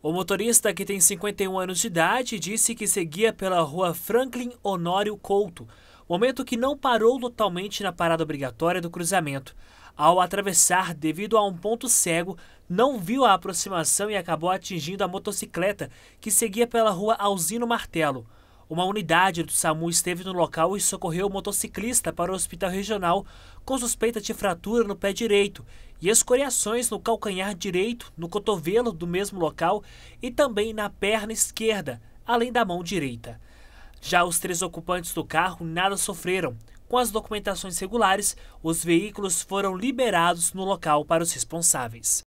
O motorista, que tem 51 anos de idade, disse que seguia pela rua Franklin Honório Couto, momento que não parou totalmente na parada obrigatória do cruzamento. Ao atravessar, devido a um ponto cego, não viu a aproximação e acabou atingindo a motocicleta, que seguia pela rua Alzino Martelo. Uma unidade do SAMU esteve no local e socorreu o motociclista para o hospital regional com suspeita de fratura no pé direito e escoriações no calcanhar direito, no cotovelo do mesmo local e também na perna esquerda, além da mão direita. Já os três ocupantes do carro nada sofreram. Com as documentações regulares, os veículos foram liberados no local para os responsáveis.